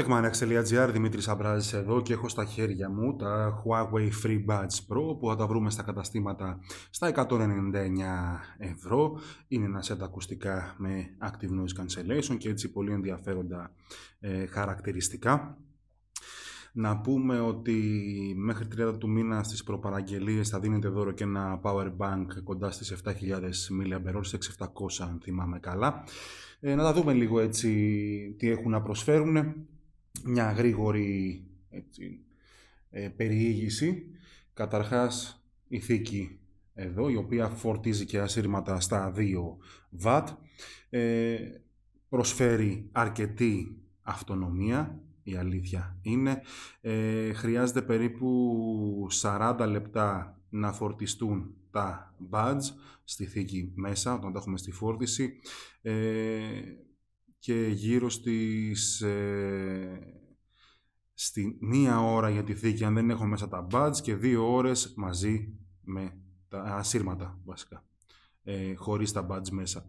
Techmaniacs.gr, Δημήτρης Αμπράζης εδώ και έχω στα χέρια μου τα Huawei Free Pro που θα τα βρούμε στα καταστήματα στα 199 ευρώ. Είναι ένα set ακουστικά με Active Noise Cancellation και έτσι πολύ ενδιαφέροντα ε, χαρακτηριστικά. Να πούμε ότι μέχρι 30 του μήνα στις προπαραγγελίες θα δίνεται δώρο και ένα power bank κοντά στις 7.000 mAh, 6.700 αν θυμάμαι καλά. Ε, να τα δούμε λίγο έτσι τι έχουν να προσφέρουν μια γρήγορη ε, περιήγηση. Καταρχάς η θήκη εδώ, η οποία φορτίζει και ασύρματα στα 2 W, ε, προσφέρει αρκετή αυτονομία, η αλήθεια είναι. Ε, χρειάζεται περίπου 40 λεπτά να φορτιστούν τα badge στη θήκη μέσα, όταν τα έχουμε στη φόρτιση. Ε, και γύρω στις, ε, στη μία ώρα για τη θήκη αν δεν έχω μέσα τα badge και δύο ώρες μαζί με τα ασύρματα βασικά, ε, χωρίς τα badge μέσα.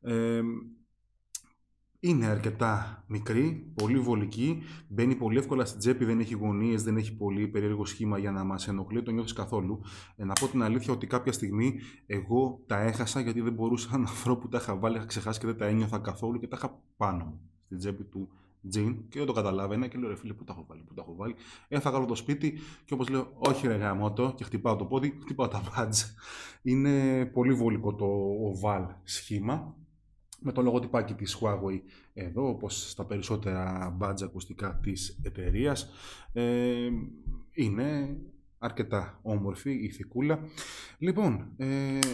Ε, είναι αρκετά μικρή, πολύ βολική, μπαίνει πολύ εύκολα στην τσέπη, δεν έχει γωνίες, δεν έχει πολύ περίεργο σχήμα για να μας ενοχλεί, το νιώθεις καθόλου. Ε, να πω την αλήθεια ότι κάποια στιγμή εγώ τα έχασα γιατί δεν μπορούσα να βρω που τα είχα βάλει, είχα ξεχάσει και δεν τα ένιωθα καθόλου και τα είχα πάνω μου στην τσέπη του τζιν και δεν το καταλάβαινα και λέω ρε φίλε που τα έχω βάλει, που τα έχω βάλει. Ε, θα το σπίτι και όπως λέω όχι ρε γαμώτο και χτυπάω το πόδι, χτυπάω τα μπάτζ. Είναι πολύ βολικό το οβάλ σχήμα με το λογοτυπάκι της Huawei εδώ, όπως στα περισσότερα μπάτζα ακουστικά της εταιρείας. Ε, είναι αρκετά όμορφη η θικούλα. Λοιπόν, ε,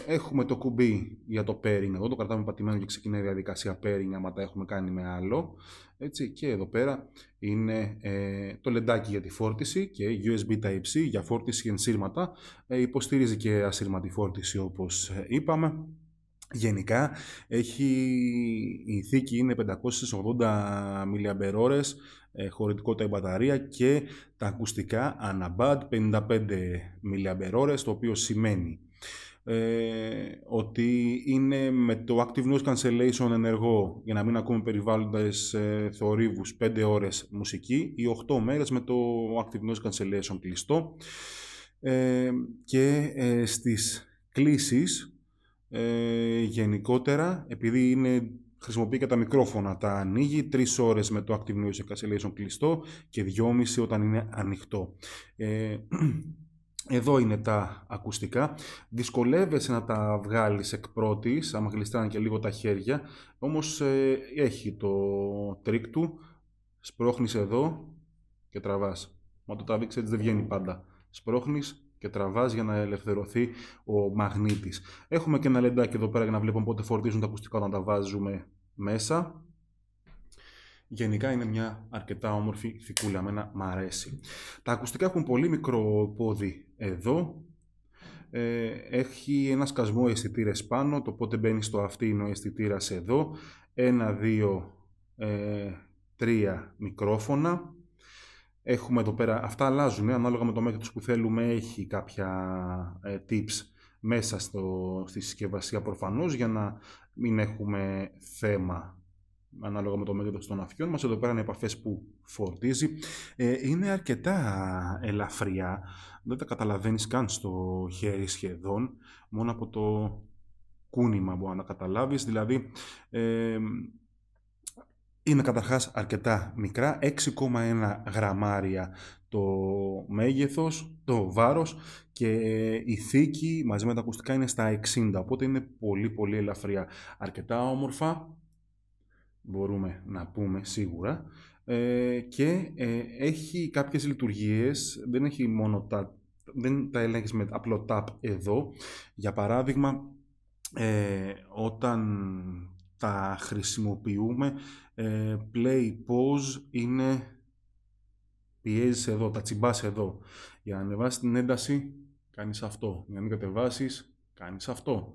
έχουμε το κουμπί για το pairing εδώ, το κρατάμε πατημένο και ξεκινάει η διαδικασία pairing άμα τα έχουμε κάνει με άλλο. Έτσι, και εδώ πέρα είναι ε, το λεντάκι για τη φόρτιση και USB Type-C για φόρτιση ενσύρματα. Ε, υποστηρίζει και ασύρματη φόρτιση όπως ε, είπαμε. Γενικά, έχει, η θήκη είναι 580 mAh, ε, χωρητικότητα η μπαταρία και τα ακουστικά αναμπάντ 55 mAh, το οποίο σημαίνει ε, ότι είναι με το active noise cancellation ενεργό για να μην ακούμε περιβάλλοντες ε, θορύβους 5 ώρες μουσική ή 8 μέρες με το active noise cancellation κλειστό ε, και στις κλήσεις ε, γενικότερα, επειδή είναι, χρησιμοποιεί και τα μικρόφωνα, τα ανοίγει τρεις ώρες με το Active Noise Cancellation κλειστό και δυόμιση όταν είναι ανοιχτό. Ε, εδώ είναι τα ακουστικά. Δυσκολεύεσαι να τα βγάλεις εκ πρώτης, άμα και λίγο τα χέρια, όμως ε, έχει το τρίκ του, σπρώχνεις εδώ και τραβάς. Μα το τραβήξεις έτσι δεν βγαίνει πάντα. Σπρώχνεις, και τραβάς για να ελευθερωθεί ο μαγνήτης. Έχουμε και ένα λεντάκι εδώ πέρα για να βλέπουμε πότε φορτίζουν τα ακουστικά όταν τα βάζουμε μέσα. Γενικά είναι μια αρκετά όμορφη θικούλα, εμένα μ' αρέσει. Τα ακουστικά έχουν πολύ μικρό πόδι εδώ. Ε, έχει ένα σκασμό αισθητήρες πάνω, το πότε μπαίνει στο αυτή είναι ο αισθητήρας εδώ. Ένα, δύο, ε, τρία μικρόφωνα. Έχουμε εδώ πέρα, αυτά αλλάζουν, ε, ανάλογα με το μέγεθος που θέλουμε, έχει κάποια ε, tips μέσα στο, στη συσκευασία προφανώς για να μην έχουμε θέμα ανάλογα με το μέγεθος των αυτιών μας. Εδώ πέρα είναι επαφές που φορτίζει. Ε, είναι αρκετά ελαφριά, δεν τα καταλαβαίνεις καν στο χέρι σχεδόν, μόνο από το κούνημα μπορεί να καταλάβεις, δηλαδή... Ε, είναι καταρχάς αρκετά μικρά, 6,1 γραμμάρια το μέγεθος, το βάρος και η θήκη μαζί με τα ακουστικά είναι στα 60, οπότε είναι πολύ πολύ ελαφριά. Αρκετά όμορφα, μπορούμε να πούμε σίγουρα, ε, και ε, έχει κάποιες λειτουργίες, δεν έχει μόνο τα, δεν τα ελέγχεις με απλό tap εδώ. Για παράδειγμα, ε, όταν τα χρησιμοποιούμε. Ε, play, pause είναι πιέζεις εδώ, τα τσιμπάς εδώ. Για να ανεβάσεις την ένταση κάνεις αυτό. Για να μην κατεβάσεις κάνεις αυτό.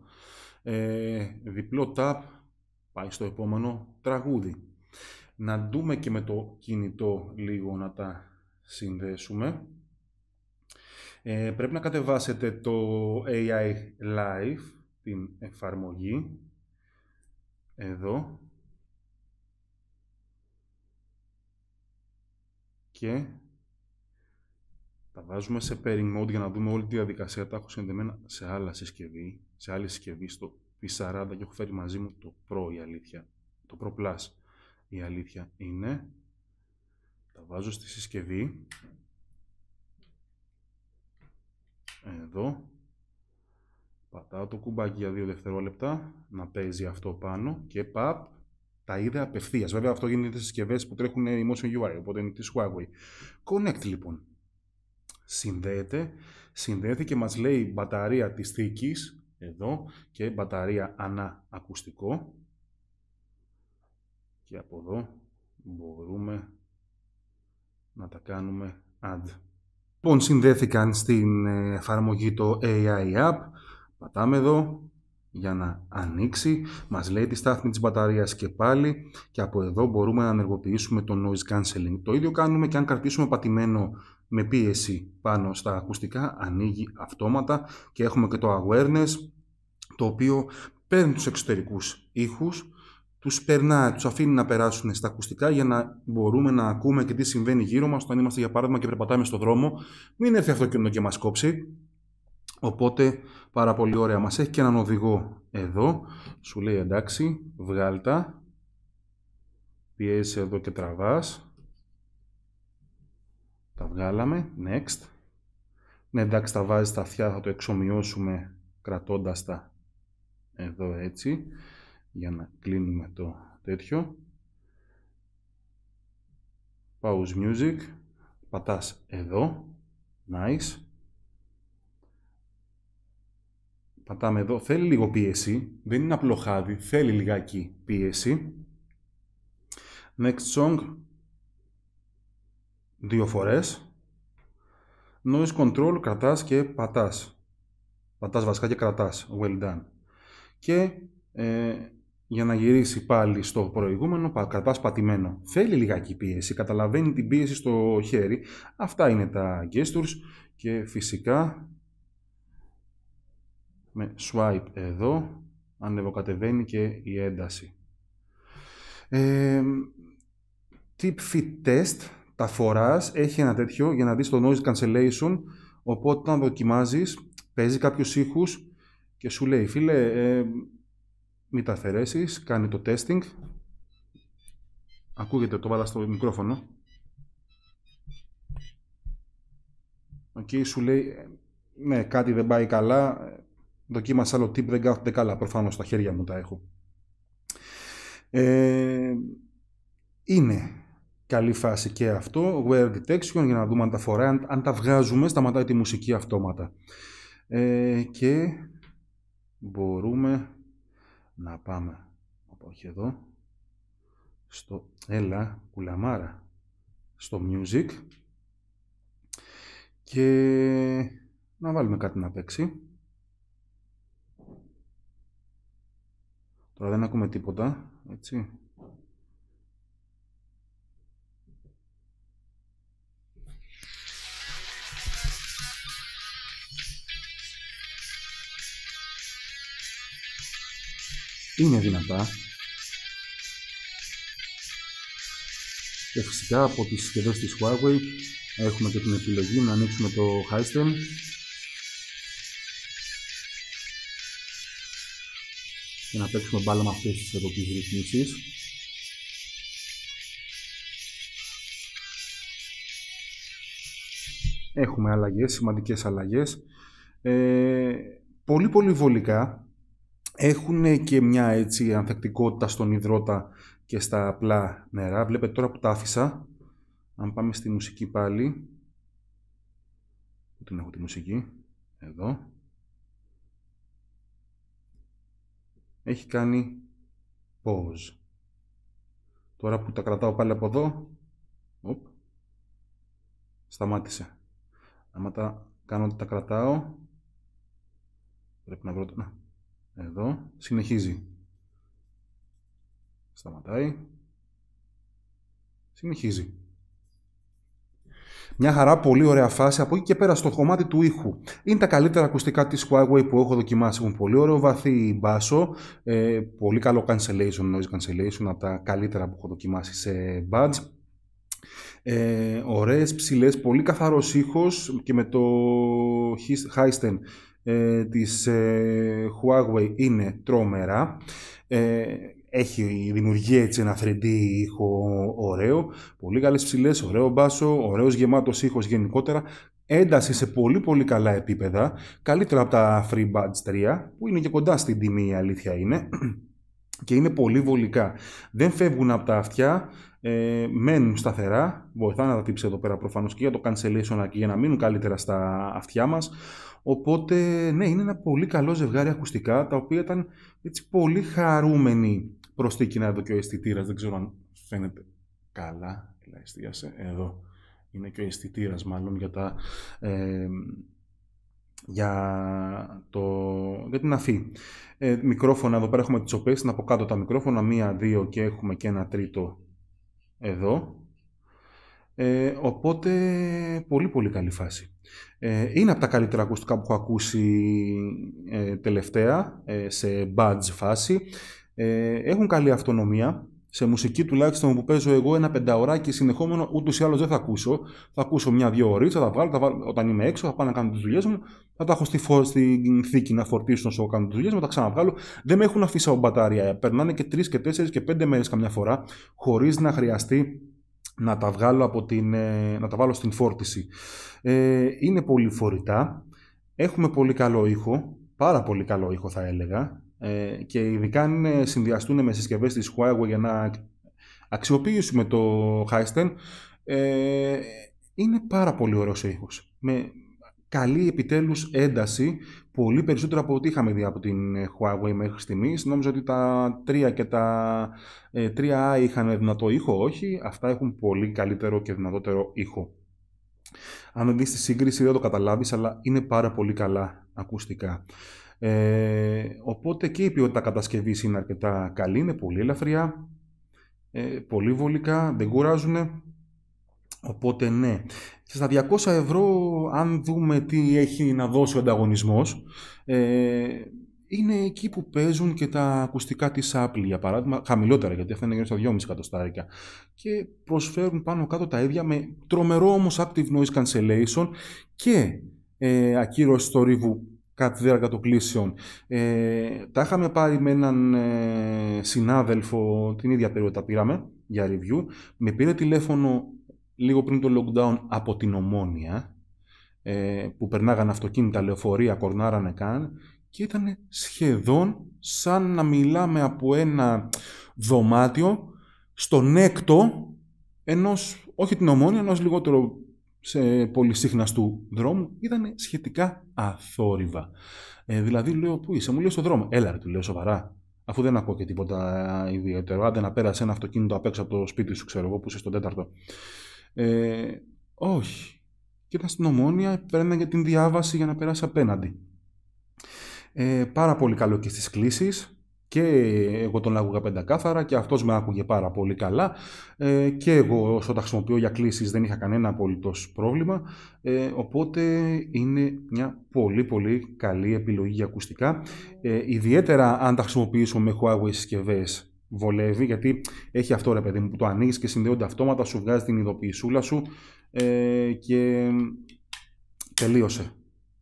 Ε, διπλό tap πάει στο επόμενο τραγούδι. Να δούμε και με το κινητό λίγο να τα συνδέσουμε. Ε, πρέπει να κατεβάσετε το AI Live, την εφαρμογή εδώ και τα βάζουμε σε pairing mode για να δούμε όλη τη διαδικασία. Τα έχω συνδεμένα σε άλλα συσκευή, σε άλλη συσκευή στο P40 και έχω φέρει μαζί μου το Pro η αλήθεια, το Pro Plus. Η αλήθεια είναι, τα βάζω στη συσκευή, εδώ, Πατάω το κουμπάκι για δύο δευτερόλεπτα να παίζει αυτό πάνω και παπ, τα είδα απευθείας. Βέβαια, αυτό γίνεται στις συσκευές που τρέχουν Emotion ε, UI, οπότε είναι της Huawei. Connect λοιπόν. Συνδέεται, συνδέεται και μας λέει μπαταρία της θήκης, εδώ, και μπαταρία ανά ακουστικό. Και από εδώ μπορούμε να τα κάνουμε add. Λοιπόν, συνδέθηκαν στην ε, εφαρμογή το AI App Πατάμε εδώ για να ανοίξει. Μας λέει τη στάθμη της μπαταρίας και πάλι και από εδώ μπορούμε να ενεργοποιήσουμε το noise cancelling. Το ίδιο κάνουμε και αν κρατήσουμε πατημένο με πίεση πάνω στα ακουστικά ανοίγει αυτόματα και έχουμε και το awareness το οποίο παίρνει τους εξωτερικούς ήχους τους περνά, τους αφήνει να περάσουν στα ακουστικά για να μπορούμε να ακούμε και τι συμβαίνει γύρω μας όταν είμαστε για παράδειγμα και περπατάμε στο δρόμο μην έρθει αυτό και να και μας κόψει Οπότε πάρα πολύ ωραία. Μας έχει και έναν οδηγό εδώ. Σου λέει εντάξει, βγάλτα. Πιέζεις εδώ και τραβάς. Τα βγάλαμε. Next. Ναι εντάξει τα βάζεις τα αυτιά, θα το εξομοιώσουμε κρατώντας τα εδώ έτσι. Για να κλείνουμε το τέτοιο. Pause music. Πατάς εδώ. Nice. πατάμε εδώ, θέλει λίγο πίεση, δεν είναι απλό χάδι, θέλει λιγάκι πίεση. Next song, δύο φορές. Noise control, κρατάς και πατάς. Πατάς βασικά και κρατάς, well done. Και ε, για να γυρίσει πάλι στο προηγούμενο, κρατάς πατημένο. Θέλει λιγάκι πίεση, καταλαβαίνει την πίεση στο χέρι. Αυτά είναι τα gestures και φυσικά με swipe εδώ ανεβοκατεβαίνει και η ένταση. Ε, tip fit test, τα φοράς, έχει ένα τέτοιο για να δεις το noise cancellation, οπότε όταν δοκιμάζεις, παίζει κάποιους ήχους και σου λέει, φίλε, ε, μην τα αφαιρέσεις, κάνει το testing. Ακούγεται, το βάλα στο μικρόφωνο. και σου λέει, «Ε, ναι, κάτι δεν πάει καλά, Δοκίμασα άλλο τύπο δεν κάθονται καλά. Προφανώς στα χέρια μου τα έχω. Ε, είναι καλή φάση και αυτό. Wear detection για να δούμε αν τα φοράει. Αν, αν τα βγάζουμε, σταματάει τη μουσική αυτόματα. Ε, και μπορούμε να πάμε από εκεί εδώ στο έλα κουλαμάρα στο music και να βάλουμε κάτι να παίξει Τώρα δεν ακούμε τίποτα, έτσι. Είναι δυνατά. Και φυσικά από τις συσκευές της Huawei έχουμε και την επιλογή να ανοίξουμε το Heistem για να παίξουμε μπάλα με αυτές τις εδώ Έχουμε αλλαγές, σημαντικές αλλαγές. Ε, πολύ πολύ βολικά έχουν και μια έτσι ανθεκτικότητα στον υδρότα και στα απλά νερά. Βλέπετε τώρα που τα άφησα. Αν πάμε στη μουσική πάλι. Πού την έχω τη μουσική. Εδώ. έχει κάνει pause. Τώρα που τα κρατάω πάλι από εδώ, σταμάτησε. Άμα τα κάνω τα κρατάω, πρέπει να βρω Να. Εδώ, συνεχίζει. Σταματάει. Συνεχίζει. Μια χαρά, πολύ ωραία φάση. Από εκεί και πέρα στο κομμάτι του ήχου. Είναι τα καλύτερα ακουστικά της Huawei που έχω δοκιμάσει. Έχουν πολύ ωραίο βαθύ μπάσο, ε, πολύ καλό cancellation, noise cancellation, από τα καλύτερα που έχω δοκιμάσει σε buds. Ε, ωραίες ψηλές, πολύ καθαρός ήχος και με το Heisten ε, της ε, Huawei είναι τρόμερα. Ε, έχει, δημιουργεί έτσι ένα 3D ήχο ωραίο, πολύ καλές ψηλές, ωραίο μπάσο, ωραίος γεμάτος ήχος γενικότερα, ένταση σε πολύ πολύ καλά επίπεδα, καλύτερα από τα Free 3, που είναι και κοντά στην τιμή η αλήθεια είναι, και είναι πολύ βολικά. Δεν φεύγουν από τα αυτιά, ε, μένουν σταθερά, να τα τύψει εδώ πέρα προφανώς και για το cancellation και για να μείνουν καλύτερα στα αυτιά μας. Οπότε ναι, είναι ένα πολύ καλό ζευγάρι ακουστικά τα οποία ήταν έτσι πολύ χαρούμενη προσθήκη. να εδώ και ο αισθητήρας. Δεν ξέρω αν φαίνεται καλά, εστίασε εδώ. Είναι και ο αισθητήρας μάλλον για τα... Ε, για, το, την αφή. Ε, μικρόφωνα, εδώ πέρα έχουμε τις οπές, είναι από κάτω τα μικρόφωνα, μία, δύο και έχουμε και ένα τρίτο εδώ. Ε, οπότε, πολύ πολύ καλή φάση. Ε, είναι από τα καλύτερα ακουστικά που έχω ακούσει ε, τελευταία, σε badge φάση. έχουν καλή αυτονομία, σε μουσική τουλάχιστον που παίζω εγώ ένα πενταωράκι συνεχόμενο, ούτως ή άλλως δεν θα ακούσω. Θα ακούσω μια-δύο ωρίτσα, θα βγάλω, θα βάλω, όταν είμαι έξω, θα πάω να κάνω τις δουλειές μου, θα τα έχω στη, θήκη να φορτίσω όσο κάνω τις δουλειές μου, τα ξαναβγάλω. Δεν με έχουν αφήσει από μπαταρία. Περνάνε και τρεις και τέσσερις και πέντε μέρες καμιά φορά, χωρίς να χρειαστεί να τα, βγάλω από την, ε, να τα βάλω στην φόρτιση. Ε, είναι πολύ φορητά. Έχουμε πολύ καλό ήχο, πάρα πολύ καλό ήχο θα έλεγα ε, και ειδικά αν ε, συνδυαστούν με συσκευές της Huawei για να αξιοποιήσουμε το Heisten ε, είναι πάρα πολύ ωραίος ο ήχος. Με καλή επιτέλους ένταση, πολύ περισσότερο από ό,τι είχαμε δει από την Huawei μέχρι στιγμής. Νόμιζα ότι τα 3 και τα 3i ε, είχαν δυνατό ήχο, όχι. Αυτά έχουν πολύ καλύτερο και δυνατότερο ήχο. Αν δεις τη σύγκριση δεν το καταλάβεις, αλλά είναι πάρα πολύ καλά ακουστικά. Ε, οπότε και η ποιότητα κατασκευής είναι αρκετά καλή, είναι πολύ ελαφριά, ε, πολύ βολικά, δεν κουράζουν. Οπότε ναι. Και στα 200 ευρώ, αν δούμε τι έχει να δώσει ο ανταγωνισμός, ε, είναι εκεί που παίζουν και τα ακουστικά της Apple, για παράδειγμα, χαμηλότερα, γιατί αυτά είναι γύρω στα 2,5 εκατοστάρικα. Και προσφέρουν πάνω κάτω τα ίδια με τρομερό όμως active noise cancellation και ε, ακύρωση θορύβου κάτι τη διάρκεια των Ε, τα είχαμε πάρει με έναν ε, συνάδελφο, την ίδια περίοδο τα πήραμε για review. Με πήρε τηλέφωνο λίγο πριν το lockdown από την Ομόνια, ε, που περνάγανε αυτοκίνητα, λεωφορεία, κορνάρανε καν και ήταν σχεδόν σαν να μιλάμε από ένα δωμάτιο στον έκτο ενός, όχι την Ομόνια, ενός λιγότερο σε συχναστού δρόμου ήταν σχετικά αθόρυβα. Ε, δηλαδή, λέω, πού είσαι, μου λέει στον δρόμο. Έλα, ρε, του λέω σοβαρά. Αφού δεν ακούω και τίποτα ιδιαίτερο. Άντε να πέρασε ένα αυτοκίνητο απέξω από το σπίτι σου, ξέρω εγώ, που είσαι στον τέταρτο. Ε, όχι. Και ήταν στην ομόνια, παίρνανε για την διάβαση για να περάσει απέναντι. Ε, πάρα πολύ καλό και στις κλήσεις και εγώ τον άκουγα πεντακάθαρα και αυτός με άκουγε πάρα πολύ καλά ε, και εγώ όσο τα χρησιμοποιώ για κλήσεις δεν είχα κανένα απολύτως πρόβλημα ε, οπότε είναι μια πολύ πολύ καλή επιλογή για ακουστικά ε, ιδιαίτερα αν τα χρησιμοποιήσω με Huawei συσκευές βολεύει γιατί έχει αυτό ρε παιδί μου που το ανοίγεις και συνδέονται αυτόματα σου βγάζει την ειδοποιησούλα σου και τελείωσε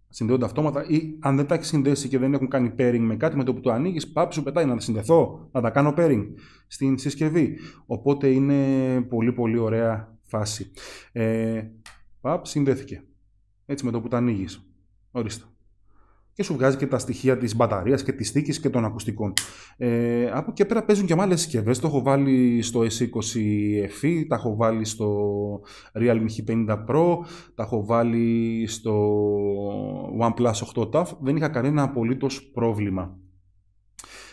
συνδέονται αυτόματα ή αν δεν τα έχεις συνδέσει και δεν έχουν κάνει pairing με κάτι με το που το ανοίγεις, πάψω πετάει να τα συνδεθώ, να τα κάνω pairing στην συσκευή. Οπότε είναι πολύ πολύ ωραία φάση. Ε, πάπ, συνδέθηκε. Έτσι με το που τα ανοίγεις. Ορίστε και σου βγάζει και τα στοιχεία της μπαταρίας και της θήκης και των ακουστικών. Ε, από και πέρα παίζουν και με άλλες συσκευές. Το έχω βάλει στο S20 FE, τα έχω βάλει στο Realme H50 Pro, τα έχω βάλει στο OnePlus 8 t Δεν είχα κανένα απολύτως πρόβλημα.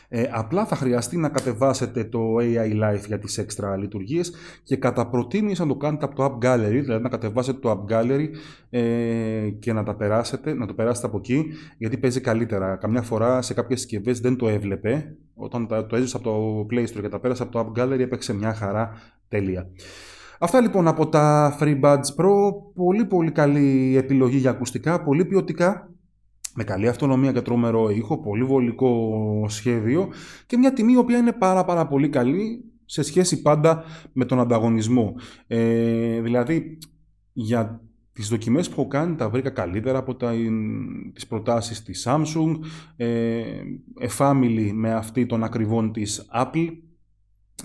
Ε, απλά θα χρειαστεί να κατεβάσετε το AI Life για τις έξτρα λειτουργίες και κατά προτίμηση να το κάνετε από το App Gallery, δηλαδή να κατεβάσετε το App Gallery ε, και να, τα περάσετε, να το περάσετε από εκεί, γιατί παίζει καλύτερα. Καμιά φορά σε κάποιες συσκευές δεν το έβλεπε, όταν το έζησα από το Play Store και τα πέρασα από το App Gallery έπαιξε μια χαρά τέλεια. Αυτά λοιπόν από τα FreeBuds Pro, πολύ πολύ καλή επιλογή για ακουστικά, πολύ ποιοτικά, με καλή αυτονομία και τρομερό ήχο, πολύ βολικό σχέδιο και μια τιμή η οποία είναι πάρα πάρα πολύ καλή σε σχέση πάντα με τον ανταγωνισμό. Ε, δηλαδή, για τις δοκιμές που έχω κάνει τα βρήκα καλύτερα από τα, τις προτάσεις της Samsung, ε, εφάμιλη με αυτή των ακριβών της Apple,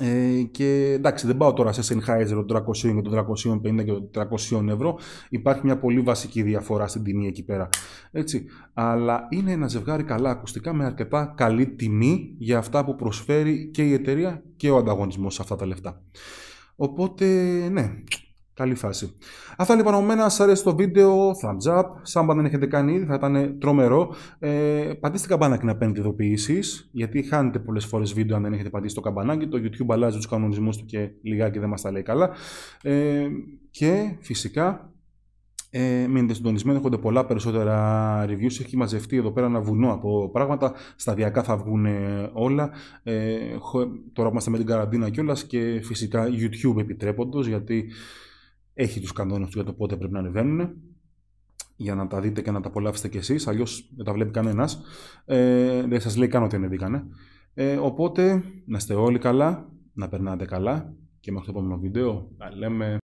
ε, και εντάξει, δεν πάω τώρα σε Sennheiser το 300 και των 350 και το 300 ευρώ. Υπάρχει μια πολύ βασική διαφορά στην τιμή εκεί πέρα. Έτσι. Αλλά είναι ένα ζευγάρι καλά ακουστικά με αρκετά καλή τιμή για αυτά που προσφέρει και η εταιρεία και ο ανταγωνισμός σε αυτά τα λεφτά. Οπότε, ναι, Καλή φάση. Αυτά λοιπόν από μένα. Σας αρέσει το βίντεο, thumbs up. σαν αν δεν έχετε κάνει ήδη, θα ήταν τρομερό. Ε, πατήστε και να παίρνετε ειδοποιήσεις, γιατί χάνετε πολλές φορές βίντεο αν δεν έχετε πατήσει το καμπανάκι. Το YouTube αλλάζει τους κανονισμούς του και λιγάκι δεν μας τα λέει καλά. Ε, και φυσικά ε, μείνετε συντονισμένοι, έχονται πολλά περισσότερα reviews. Έχει μαζευτεί εδώ πέρα ένα βουνό από πράγματα. Σταδιακά θα βγουν ε, όλα. Ε, τώρα είμαστε με την καραντίνα κιόλας και φυσικά YouTube επιτρέποντος, γιατί έχει τους κανόνες του για το πότε πρέπει να ανεβαίνουν για να τα δείτε και να τα απολαύσετε κι εσείς, αλλιώς δεν τα βλέπει κανένας. Ε, δεν σας λέει καν ότι ανεβήκανε. Ε, οπότε, να είστε όλοι καλά, να περνάτε καλά και μέχρι το επόμενο βίντεο τα λέμε.